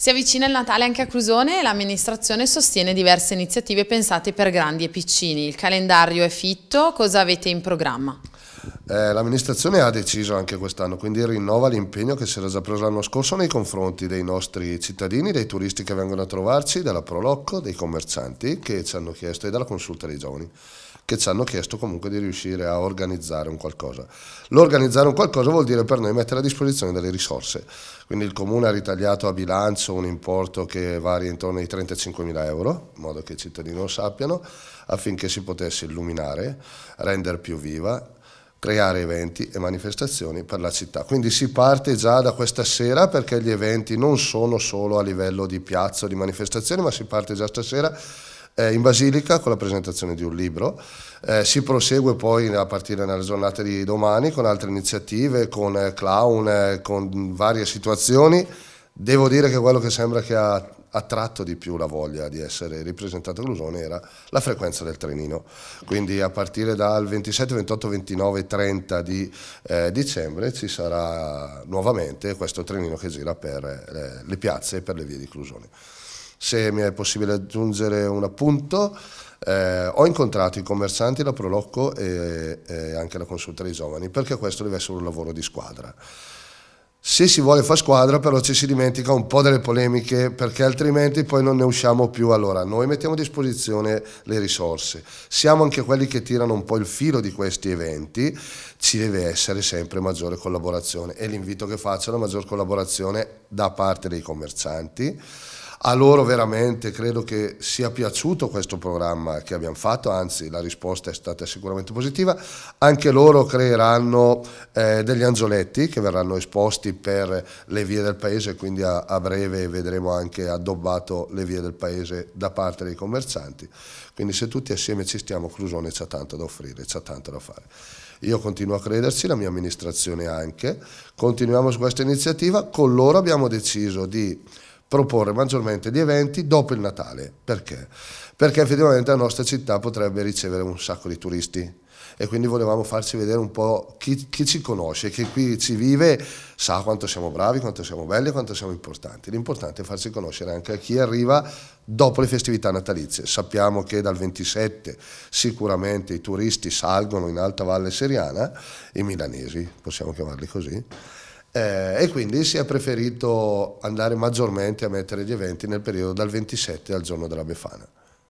Si avvicina il Natale anche a Crusone e l'amministrazione sostiene diverse iniziative pensate per grandi e piccini. Il calendario è fitto, cosa avete in programma? Eh, L'amministrazione ha deciso anche quest'anno, quindi rinnova l'impegno che si era già preso l'anno scorso nei confronti dei nostri cittadini, dei turisti che vengono a trovarci, della Prolocco, dei commercianti che ci hanno chiesto e della consulta dei giovani che ci hanno chiesto comunque di riuscire a organizzare un qualcosa. L'organizzare un qualcosa vuol dire per noi mettere a disposizione delle risorse, quindi il Comune ha ritagliato a bilancio un importo che varia intorno ai 35.000 euro, in modo che i cittadini lo sappiano, affinché si potesse illuminare, rendere più viva, creare eventi e manifestazioni per la città. Quindi si parte già da questa sera perché gli eventi non sono solo a livello di piazza o di manifestazioni, ma si parte già stasera eh, in Basilica con la presentazione di un libro. Eh, si prosegue poi a partire dalla giornata di domani con altre iniziative, con eh, clown, eh, con varie situazioni. Devo dire che quello che sembra che ha attratto di più la voglia di essere ripresentato a Glusone era la frequenza del trenino. Quindi a partire dal 27, 28, 29 30 di eh, dicembre ci sarà nuovamente questo trenino che gira per eh, le piazze e per le vie di Clusone se mi è possibile aggiungere un appunto. Eh, ho incontrato i commercianti, la Prolocco e, e anche la consulta dei giovani, perché questo deve essere un lavoro di squadra. Se si vuole fare squadra però ci si dimentica un po' delle polemiche perché altrimenti poi non ne usciamo più. Allora noi mettiamo a disposizione le risorse, siamo anche quelli che tirano un po' il filo di questi eventi, ci deve essere sempre maggiore collaborazione e l'invito che faccio è la maggior collaborazione da parte dei commercianti a loro veramente credo che sia piaciuto questo programma che abbiamo fatto, anzi la risposta è stata sicuramente positiva. Anche loro creeranno eh, degli angioletti che verranno esposti per le vie del paese, quindi a, a breve vedremo anche addobbato le vie del paese da parte dei commercianti. Quindi se tutti assieme ci stiamo, Clusone c'è tanto da offrire, c'è tanto da fare. Io continuo a crederci, la mia amministrazione anche. Continuiamo su questa iniziativa. Con loro abbiamo deciso di proporre maggiormente di eventi dopo il Natale. Perché? Perché effettivamente la nostra città potrebbe ricevere un sacco di turisti e quindi volevamo farci vedere un po' chi, chi, ci conosce, chi qui ci vive, sa quanto siamo bravi, quanto siamo belli, quanto siamo importanti. L'importante è farci conoscere anche a chi arriva dopo le festività natalizie. Sappiamo che dal 27 sicuramente i turisti salgono in Alta Valle Seriana, i milanesi, possiamo chiamarli così, eh, e quindi si è preferito andare maggiormente a mettere gli eventi nel periodo dal 27 al giorno della Befana.